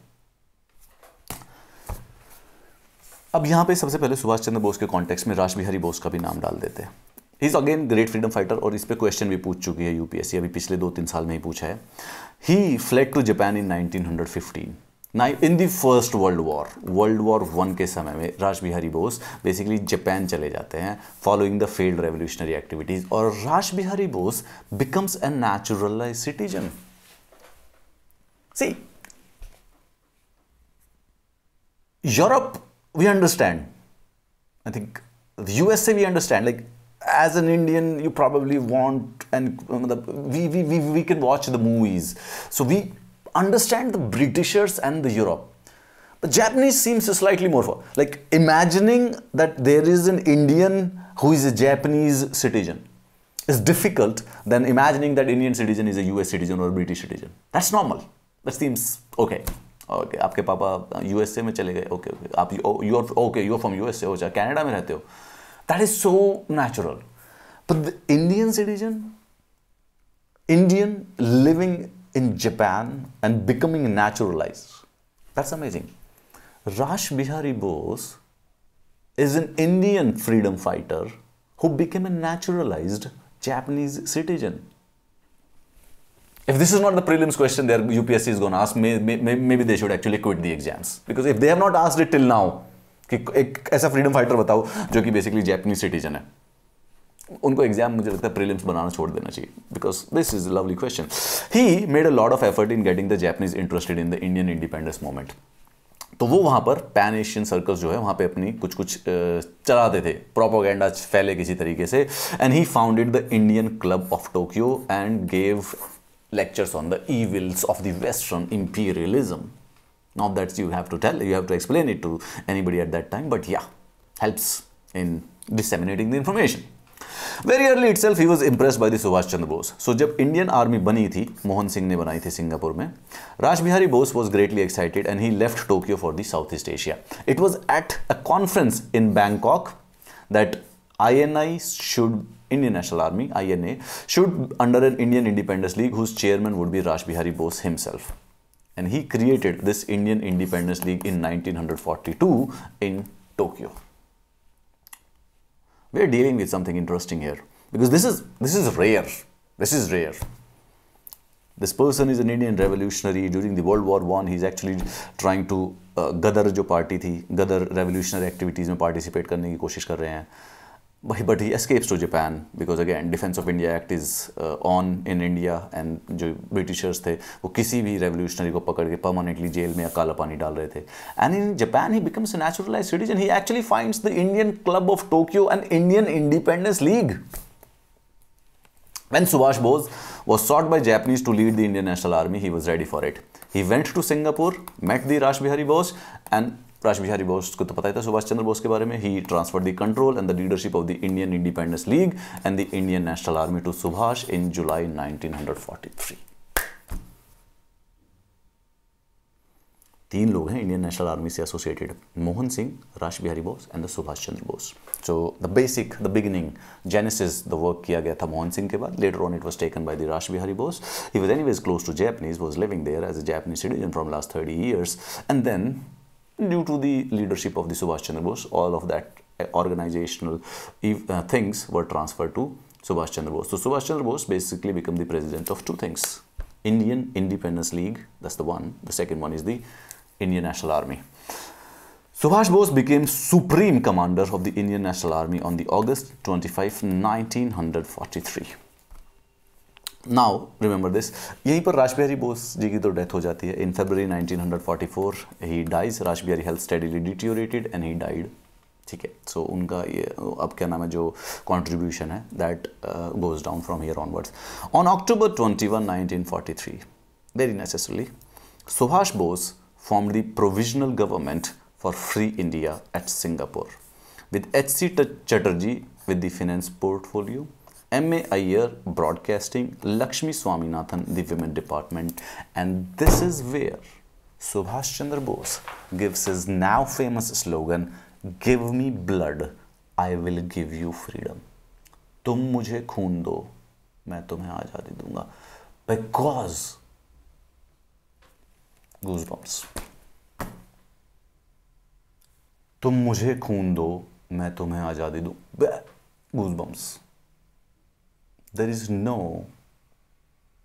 अब यहाँ पे सबसे पहले सुभाष चंद्र बोस के कॉन्टेक्स्ट में राजबिहारी बोस का भी नाम डाल देते हैं he is again great freedom fighter और इस पर क्वेश्चन भी पूछ चुकी है यूपीएससी अभी पिछले दो तीन साल में ही पूछा है he fled to Japan in 1915 ना in the first world war world war one के समय में राजबिहारी बोस बेसिकली जापान चले जाते हैं following the failed revolutionary activities और Rajbihari Bose becomes a naturalise citizen see Europe we understand. I think the USA we understand. Like as an Indian, you probably want and we, we, we, we can watch the movies. So we understand the Britishers and the Europe. But Japanese seems slightly more for like imagining that there is an Indian who is a Japanese citizen is difficult than imagining that Indian citizen is a US citizen or a British citizen. That's normal. That seems okay. Okay आपके पापा USA में चले गए okay okay आप your okay your from USA हो चाहे Canada में रहते हो that is so natural but the Indian citizen Indian living in Japan and becoming naturalise that's amazing Rash Bihari Bose is an Indian freedom fighter who became a naturalise Japanese citizen if this is not the prelims question their UPSC is going to ask, may, may, maybe they should actually quit the exams. Because if they have not asked it till now, कि एक ऐसा freedom fighter बताओ जो कि basically Japanese citizen है उनको exam मुझे लगता है प्रीलिम्स बनाना छोड़ देना चाहिए because this is lovely question he made a lot of effort in getting the Japanese interested in the Indian independence movement तो वो वहाँ पर पैन एशियन सर्कल्स जो है वहाँ पे अपनी कुछ कुछ चलाते थे प्रोपोगेंडा फैले किसी तरीके से and he founded the Indian club of Tokyo and gave lectures on the evils of the Western imperialism. Not that you have to tell, you have to explain it to anybody at that time, but yeah, helps in disseminating the information. Very early itself, he was impressed by the Subhash Chandra Bose. So, when Indian army was made, Mohan Singh was made in Singapore, mein, Raj Bose was greatly excited and he left Tokyo for the Southeast Asia. It was at a conference in Bangkok that INI should Indian National Army, INA, should under an Indian Independence League whose chairman would be Raj Bihari Bose himself. And he created this Indian Independence League in 1942 in Tokyo. We're dealing with something interesting here because this is this is rare. This is rare. This person is an Indian revolutionary during the World War One. He's actually trying to uh, gather जो party? थी गदर revolutionary activities में participate करने की कोशिश but he escapes to Japan because again Defense of India Act is uh, on in India and जो Britishers थे वो किसी भी रेवोल्यूशनरी को पकड़ के परमानेंटली जेल में या काला पानी डाल रहे थे and in Japan he becomes a naturalise citizen he actually finds the Indian club of Tokyo and Indian independence league When Subhash Bose was sought by Japanese to lead the Indian National Army, he was ready for it. He went to Singapore, met the Rashbihari Bose, and Raj Bihari Bose को तो पता ही था सुभाष चंद्र बोस के बारे में he transfer the control and the leadership of the Indian independence league and the Indian national army to Subhash in July 1943 तीन लोग हैं इंडियन नेशनल आर्मी से associated Mohan Singh Raj Bihari Bose and the Subhash Chandra Bose so the basic the beginning genesis the work किया गया था मोहन सिंह के बाद later on it was taken by the Raj Bihari Bose he was any ways close to Japanese was living there as a Japanese citizen from last thirty years and then due to the leadership of the Subhash Chandra Bose, all of that uh, organizational uh, things were transferred to Subhash Chandra Bose. So Subhash Chandra Bose basically became the president of two things. Indian Independence League, that's the one. The second one is the Indian National Army. Subhash Bose became Supreme Commander of the Indian National Army on the August 25, 1943. Now remember this यहीं पर राजबिहारी बोस जी की तो death हो जाती है in February 1944 he dies Rajbihari health steadily deteriorated and he died ठीक है सो उनका ये अब क्या नाम है जो कॉन्ट्रीब्यूशन है that goes down from here onwards on October 21 1943 very necessarily Subhash Bose form the provisional government for free India at Singapore with H C Chatterjee with the finance portfolio M A Iyer broadcasting Lakshmi Swaminathan the women department and this is where Subhash Chandra Bose gives is now famous slogan give me blood I will give you freedom तुम मुझे खून दो मैं तुम्हें आजादी दूंगा because goosebumps तुम मुझे खून दो मैं तुम्हें आजादी दू goosebumps there is no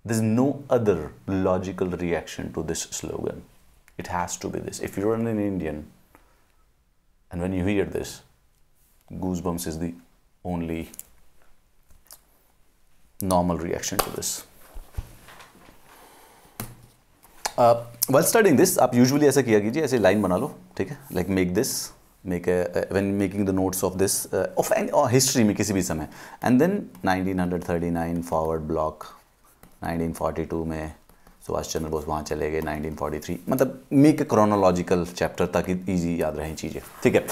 there's no other logical reaction to this slogan. It has to be this. If you're an Indian and when you hear this, goosebumps is the only normal reaction to this. Uh, while studying this, up usually as a कीजिए ऐसे line बना लो ठीक है like make this make when making the notes of this of an history में किसी भी समय and then nineteen hundred thirty nine forward block nineteen forty two में सुभाष चंद्र बोस वहाँ चले गए नाइनटीन फोर्टी थ्री मतलब मेक ए क्रोनोलॉजिकल चैप्टर ताकि ईजी याद रहें चीज़ें ठीक है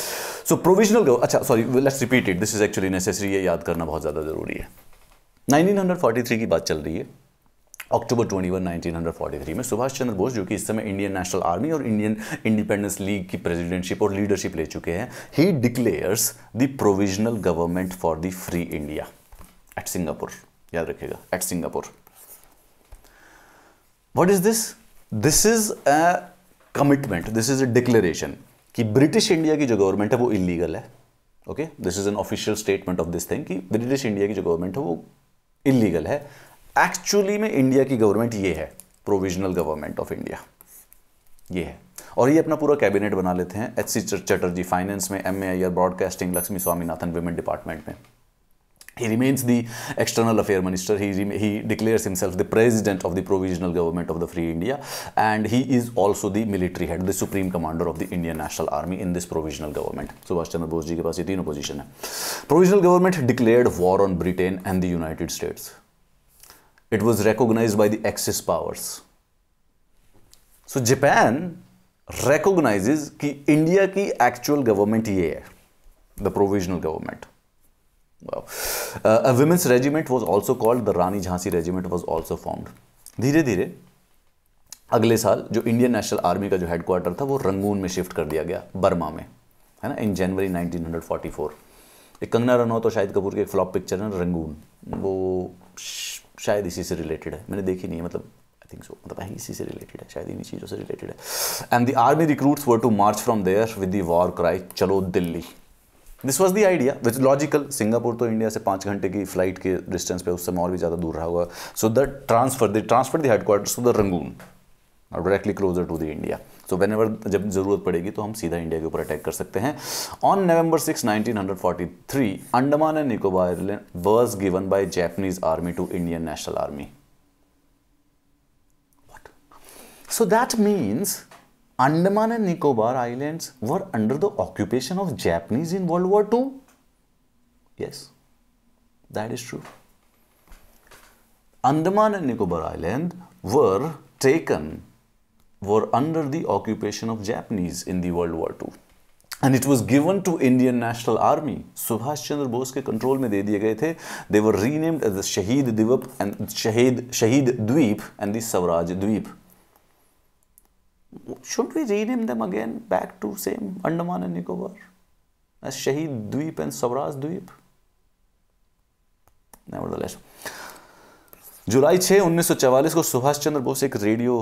सो प्रोविजनल अच्छा sorry let's repeated this is actually necessary है याद करना बहुत ज़्यादा ज़रूरी है नाइनटीन हंड्रेड फोर्टी थ्री की बात चल रही है अक्टूबर 21 1943 में सुभाष चंद्र बोस जो कि इस समय इंडियन नेशनल आर्मी और इंडियन इंडिपेंडेंस लीग की प्रेसिडेंटशिप और लीडरशिप ले चुके हैं he declares the provisional government for the free India at Singapore याद रखिएगा at Singapore what is this this is a commitment this is a declaration कि British India की जो गवर्नमेंट है वो इलीगल है okay this is an official statement of this thing कि ब्रिटिश इंडिया की जो गवर्नमेंट है वो इलीगल है एक्चुअली में इंडिया की गवर्नमेंट ये है प्रोविजनल गवर्नमेंट ऑफ इंडिया ये है और ये अपना पूरा कैबिनेट बना लेते हैं एच सी चटर्जी फाइनेंस में M A I R broadcasting Lakshmi Swaminathan women department में he remains the external affair minister he he declares himself the president of the provisional government of the free india and he is also the military head the supreme commander of the indian national army in this provisional government subhash chandra bose ji ke paas ye teen position hai provisional government declared war on britain and the united states it was recognized by the Axis powers. So Japan recognizes ki ki India actual government ye hai, the provisional government. Wow. Uh, a women's regiment was also called the Rani Jhansi Regiment was also formed. धीरे धीरे अगले साल जो Indian national army का जो headquarter था वो Rangoon में शिफ्ट कर दिया गया बर्मा में है ना इन जनवरी 1944 एक कंगना रनौत तो शायद कपूर के एक फ्लॉप पिक्चर है रंगून वो शायद इसी से रिलेटेड है मैंने देखी नहीं है मतलब आई थिंक सो मतलब है इसी से रिलेटेड है शायद इन्हीं चीज़ों से रिलेटेड है and the army recruits were to march from there with the war cry चलो Delhi this was the idea which logical Singapore तो इंडिया से पाँच घंटे की फ्लाइट के डिस्टेंस पे उस समय और भी ज़्यादा दूर रहा होगा so the transfer the transfer the headquarter to the Rangoon directly closer to the India so तो वेन जब जरूरत पड़ेगी तो हम सीधा इंडिया के ऊपर अटैक कर सकते हैं on November six 1943 Andaman and Nicobar were given by Japanese army to Indian national army so that means Andaman and Nicobar island were under the occupation of Japanese in world war two yes that is true Andaman and Nicobar island were taken were under the occupation of Japanese in the World War II. And it was given to Indian National Army. Subhash Chandra Bose ke control mein de diye gaye the. They were renamed as the Shahid दिवप and Shahid, Shahid Dweep and the Swaraj Dweep. should we rename them again back to same andaman and nicobar as shahid dweep and swaraj dweep nevertheless जुलाई 6 1944 को सुभाष चंद्र बोस एक radio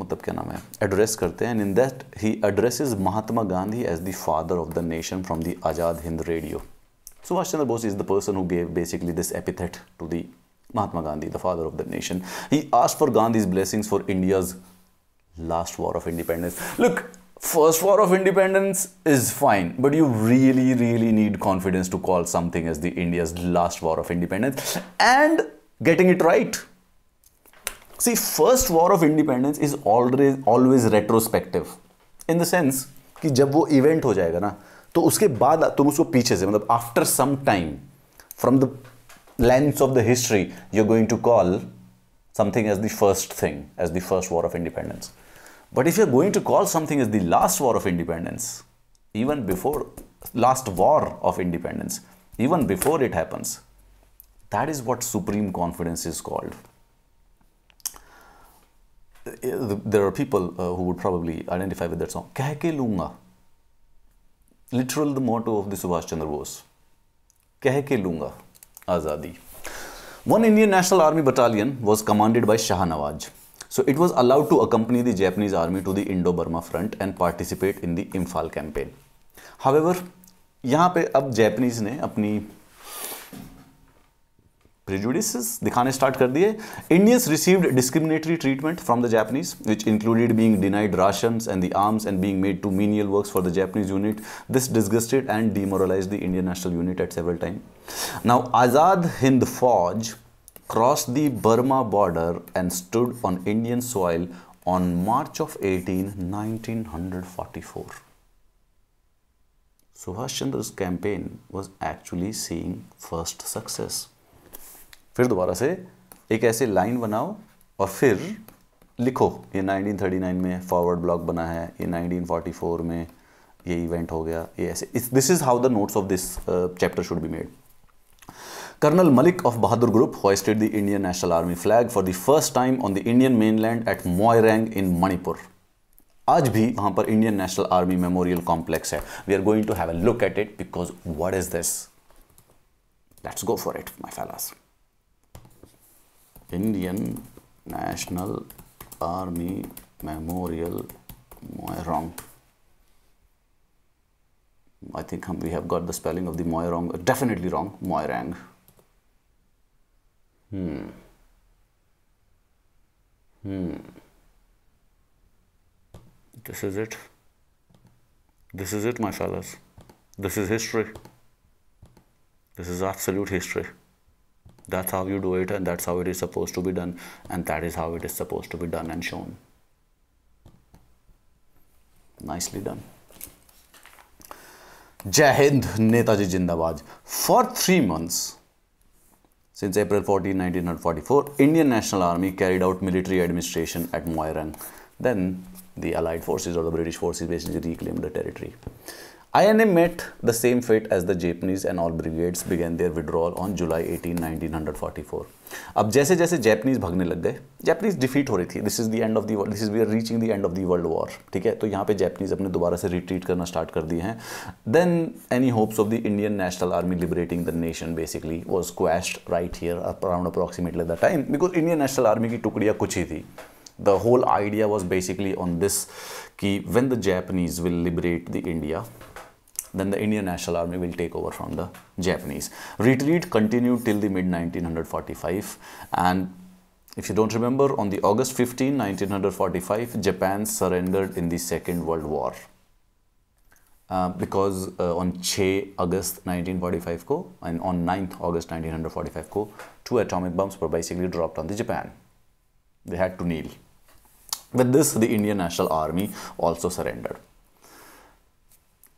मतलब क्या नाम है address करते हैं in that he address Mahatma Gandhi as the father of the nation from the Azad Hind radio Subhash Chandra Bose is the person who gave basically this epithet to the Mahatma Gandhi the father of the nation he asked for Gandhi's blessings for India's last war of independence look first war of independence is fine but you really really need confidence to call something as the India's last war of independence and getting it right See, first war of independence is always always retrospective. in the sense कि जब वो event हो जाएगा ना तो उसके बाद तुम उसको पीछे से मतलब the lens of the history, you are going to call something as the first thing, as the first war of independence. But if you're going to call something as the last war of independence, even before last war of independence, even before it happens, that is what supreme confidence is called. there are people uh, who would probably identify with that song. Keh ke lunga. Literal the motto of the Subhash Chandra Bose. Keh ke lunga. Azadi. One Indian National Army battalion was commanded by Shah Nawaz. So it was allowed to accompany the Japanese army to the Indo-Burma front and participate in the Imphal campaign. However, यहाँ पे अब Japanese ने अपनी prejudices they khane start kar diye indians received discriminatory treatment from the japanese which included being denied rations and the arms and being made to menial works for the japanese unit this disgusted and demoralized the indian national unit at several times now azad hind fauj crossed the burma border and stood on indian soil on march of 18 1944 Subhash Chandra's campaign was actually seeing first success. फिर दोबारा से एक ऐसे line बनाओ और फिर लिखो ये 1939 में फॉरवर्ड ब्लॉक बना है ये 1944 में ये इवेंट हो गया ये ऐसे this is how the notes of this chapter should be made Colonel Malik of Bahadur Group hoisted the Indian National Army flag for the first time on the Indian mainland at Moirang in Manipur आज भी वहां पर Indian national army memorial complex है we are going to have a look at it because what is this let's go for it my fellas Indian National Army Memorial. Moirang. I think we have got the spelling of the Moirang definitely wrong. Moirang. Hmm. Hmm. This is it. This is it, my fellas. This is history. This is absolute history that's how you do it and that's how it is supposed to be done and that is how it is supposed to be done and shown nicely done Jai Hind Netaji Jindabaj. for 3 months since April 14, 1944, Indian National Army carried out military administration at Moirang. Then the Allied forces or the British forces basically reclaimed the territory. INA met the same fate as the Japanese and all brigades began their withdrawal on July 18, 1944. अब जैसे जैसे Japanese भागने लग गए Japanese defeat हो रही थी this is the end of world this is we are reaching the end of the world war ठीक है तो यहाँ पे जैपनीज अपने दोबारा से रिट्रीट करना स्टार्ट कर दिए हैं then any hopes of the Indian national army liberating the nation basically was quest right here around approximately the time because Indian national army की टुकड़िया कुछ ही थी the whole idea was basically on this कि when the Japanese will liberate the India Then the Indian National Army will take over from the Japanese. Retreat continued till the mid 1945 and if you don't remember, on the August 15, 1945, Japan surrendered in the Second World War. Uh, because uh, on 6 August 1945 को and on 9th August 1945 को two atomic bombs were basically dropped on the Japan. They had to kneel. With this, the Indian National Army also surrendered.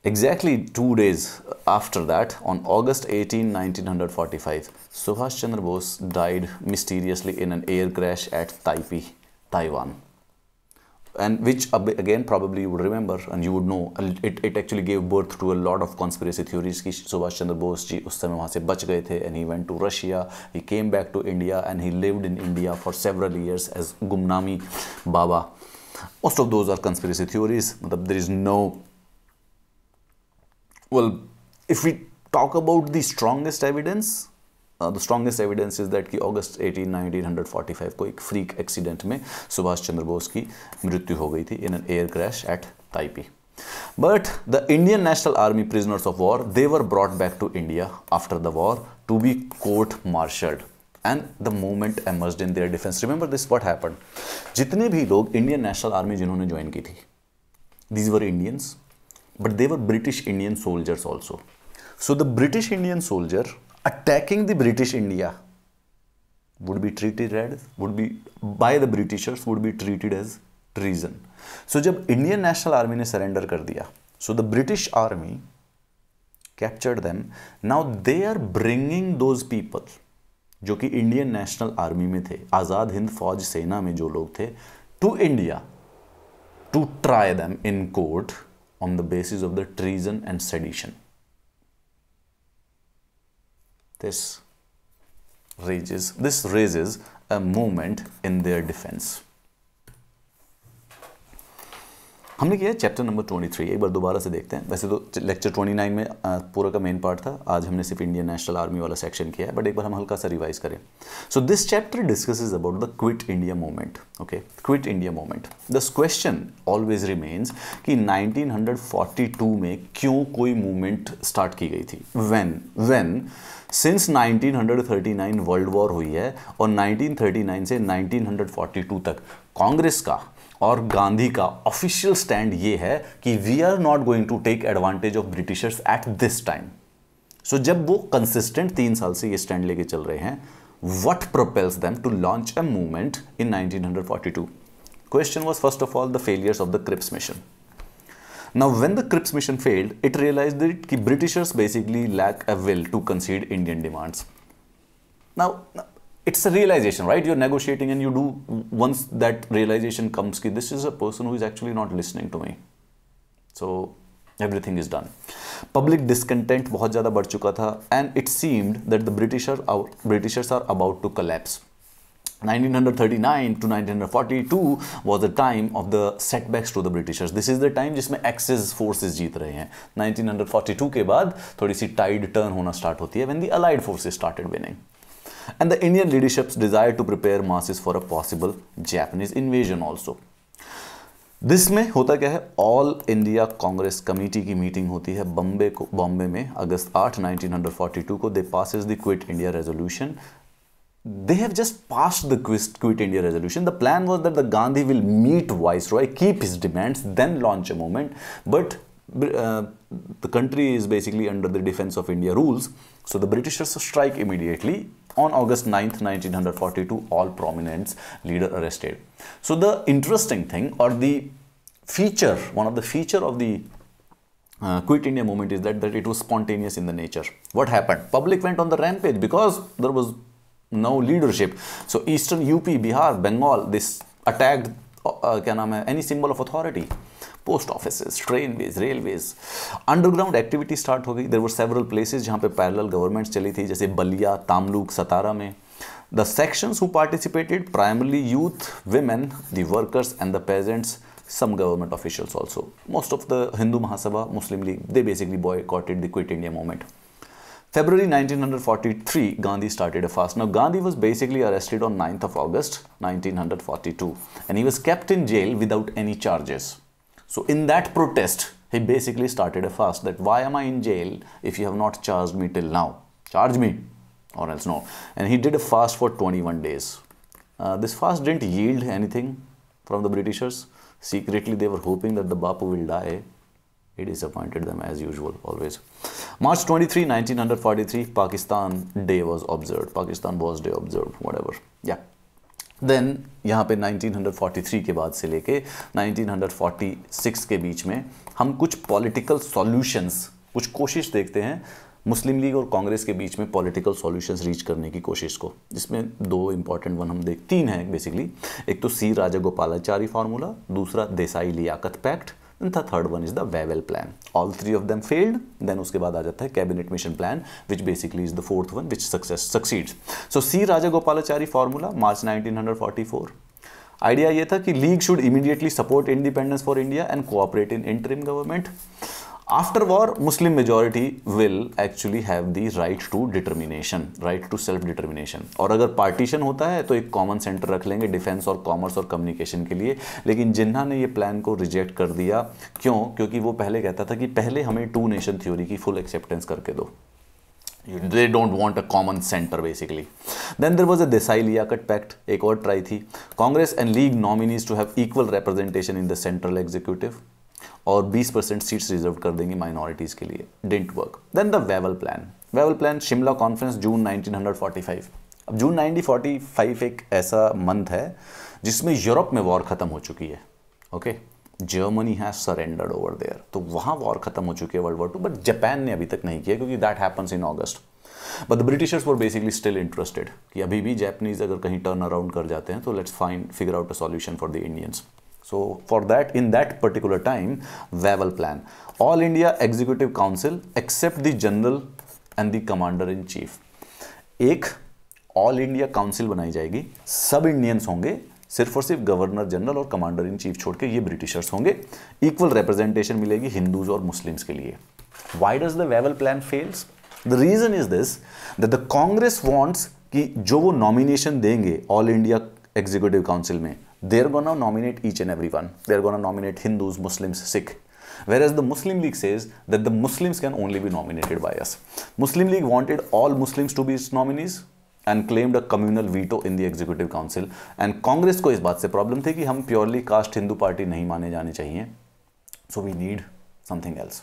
Exactly two days after that, on August 18, 1945, Subhash Chandra Bose died mysteriously in an air crash at Taipei, Taiwan. And which again probably you would remember and you would know, it, it actually gave birth to a lot of conspiracy theories that Subhash Chandra Bose ji us समय वहाँ से बच गए and he went to Russia, he came back to India and he lived in India for several years as Gumnami Baba. Most of those are conspiracy theories, there is no well if we talk about the strongest evidence uh, the strongest evidence is that the august 18 1945 ko freak accident mein Subhas chandra bose ki mrityu ho thi in an air crash at taipei but the indian national army prisoners of war they were brought back to india after the war to be court martialed and the movement emerged in their defense remember this what happened jitne bhi log indian national army jinhone join ki thi these were indians but they were British Indian soldiers also. So the British Indian soldier attacking the British India would be treated as would be by the Britishers would be treated as treason. So जब Indian National Army ने surrender कर दिया so the British Army captured them. Now they are bringing those people जो कि Indian national army में थे आज़ाद हिंद फौज सेना में जो लोग थे to India to try them in court on the basis of the treason and sedition. This raises, this raises a movement in their defense. हमने किया चैप्टर नंबर ट्वेंटी थ्री एक बार दोबारा से देखते हैं वैसे तो लेक्चर ट्वेंटी नाइन में पूरा का मेन पार्ट था आज हमने सिर्फ इंडियन नेशनल आर्मी वाला सेक्शन किया है बट एक बार हम हल्का सा रिवाइज करें so this chapter discuss is about the quit India movement okay quit India movement this question always remains कि टू में क्यों कोई मूवमेंट स्टार्ट की गई थी when when since 1939 world war हुई है और 1939 से 1942 तक कांग्रेस का और गांधी का ऑफिशियल स्टैंड ये है कि we are not going to take advantage of Britishers at this time so जब वो कंसिस्टेंट तीन साल से ये स्टैंड लेके चल रहे हैं what propels them to launch a movement in nineteen hundred forty two question was first of all the failures of the Cripps mission now when the Cripps mission failed it realise that कि Britishers basically lack a will to concede Indian demands now it's a realization, right? You're negotiating and you do, once that realization comes, ki, this is a person who is actually not listening to me. So everything is done. Public discontent बहुत ज़्यादा बढ़ and it seemed that the Britisher, Britishers are about to collapse. 1939 to 1942 was the time of the setbacks to the Britishers. This is the time जिसमें Axis forces are रहे 1942 after बाद थोड़ी tide turn hona start होती when the Allied forces started winning and the Indian leadership's desire to prepare masses for a possible Japanese invasion also. This में होता क्या है all India Congress committee की meeting होती है बम्बे को बॉम्बे में अगस्त 8 1942 को they passes the quit India they have just passed the Quit India resolution. The plan was that the Gandhi will meet Viceroy, keep his demands, then launch a movement. But uh, the country is basically under the Defense of India rules. So the Britishers strike immediately on August 9th, 1942, all prominent leader arrested. So the interesting thing or the feature, one of the feature of the uh, quit India movement is that, that it was spontaneous in the nature. What happened? Public went on the rampage because there was no leadership. So Eastern UP, Bihar, Bengal, this attacked uh, क्या uh, नाम Any symbol of authority? Post office trainways railways underground activity start हो गई देर वर several places जहाँ पे parallel governments चली थी जैसे बलिया तामलुक सतारा में the sections who participated primarily youth women the workers and the peasants some government officials also most of the hindu mahasabha muslim league they basically boycotted the quit india movement february 1943 gandhi started a fast now gandhi was basically arrested on 9th of august 1942 and he was kept in jail without any charges so in that protest, he basically started a fast that why am I in jail if you have not charged me till now? Charge me or else no. And he did a fast for 21 days. Uh, this fast didn't yield anything from the Britishers. Secretly, they were hoping that the Bapu will die. He disappointed them as usual, always. March 23, 1943, Pakistan Day was observed. Pakistan was Day observed, whatever. Yeah. Then यहाँ पे 1943 के बाद से लेके 1946 के बीच में हम कुछ पॉलिटिकल सॉल्यूशंस कुछ कोशिश देखते हैं मुस्लिम लीग और कांग्रेस के बीच में पॉलिटिकल सॉल्यूशंस रीच करने की कोशिश को जिसमें दो इंपॉर्टेंट वन हम देख तीन हैं बेसिकली एक तो सी राजा गोपालाचारी फार्मूला दूसरा Desai Liaquat pact and the third one is the Wavell plan all three of them failed then उसके बाद आ जाता है cabinet mission plan which basically is the fourth one which success succeeds so C Rajagopalachari formula March 1944 idea ये था कि league should immediately support independence for India and cooperate in interim government after war Muslim majority will actually have the right to determination right to self determination और अगर partition होता है तो एक common centre रख लेंगे डिफेंस और commerce और कम्युनिकेशन के लिए लेकिन जिन्ना ने ये प्लान को रिजेक्ट कर दिया क्यों क्योंकि वो पहले कहता था कि पहले हमें टू नेशन थ्योरी की फुल एक्सेप्टेंस करके दो they don't want a common centre basically then there was a Desai Liaquat pact एक और ट्राई थी Congress and league nominees to have equal representation in the central executive और 20 परसेंट सीट्स रिजर्व कर देंगे minorities के लिए didn't work then the Wavell plan Wavell plan Shimla conference June 1945 अब जून 1945 एक ऐसा मंथ है जिसमें यूरोप में वॉर ख़त्म हो चुकी है okay Germany has surrendered over there तो वहाँ वॉर ख़त्म हो चुकी है world war two but Japan ने अभी तक नहीं किया क्योंकि that happens in August but the britishers were basically still interested कि अभी भी जैपनीज अगर कहीं टर्न अराउंड कर जाते हैं तो let's find figure out a solution for the Indians So for that, in that particular time, Wawel plan. All India Executive Council except the General and the Commander in Chief. एक all India council बनाई जाएगी सब Indians होंगे सिर्फ और सिर्फ governor general और commander in chief छोड़ के ये ब्रिटिशर्स होंगे इक्वल रिप्रेजेंटेशन मिलेगी हिंदूज और मुस्लिम्स के लिए why does the Wavell plan fails the reason is this that the Congress wants कि जो वो नॉमिनेशन देंगे ऑल इंडिया एग्जीक्यूटिव काउंसिल में they're gonna nominate each and everyone. They're gonna nominate Hindus, Muslims, Sikh. Whereas the Muslim League says that the Muslims can only be nominated by us. Muslim League wanted all Muslims to be its nominees and claimed a communal veto in the Executive Council. And Congress ko is baat se problem thi ki hum purely caste Hindu party nahi maane jaane chahiye. So we need something else.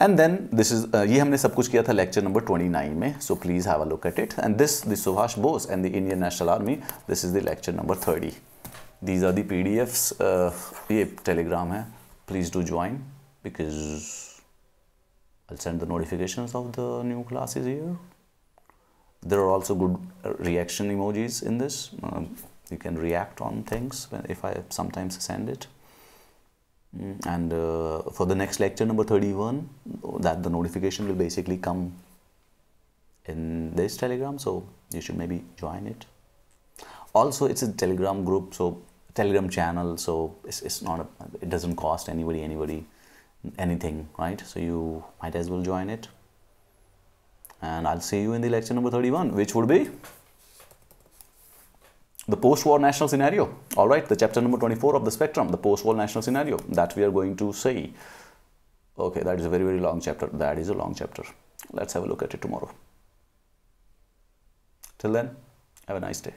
And then this is ये हमने सब कुछ किया था lecture number 29 में, so please have a look at it. And this the Subhash Bose and the Indian National Army, this is the lecture number 30 these are the PDFs uh, telegram है please do join because I'll send the notifications of the new classes here there are also good uh, reaction emojis in this um, you can react on things if I sometimes send it mm, and uh, for the next lecture number 31 that the notification will basically come in this telegram so you should maybe join it also it's a telegram group so telegram channel so it's, it's not a, it doesn't cost anybody anybody anything right so you might as well join it and i'll see you in the lecture number 31 which would be the post-war national scenario all right the chapter number 24 of the spectrum the post-war national scenario that we are going to see okay that is a very very long chapter that is a long chapter let's have a look at it tomorrow till then have a nice day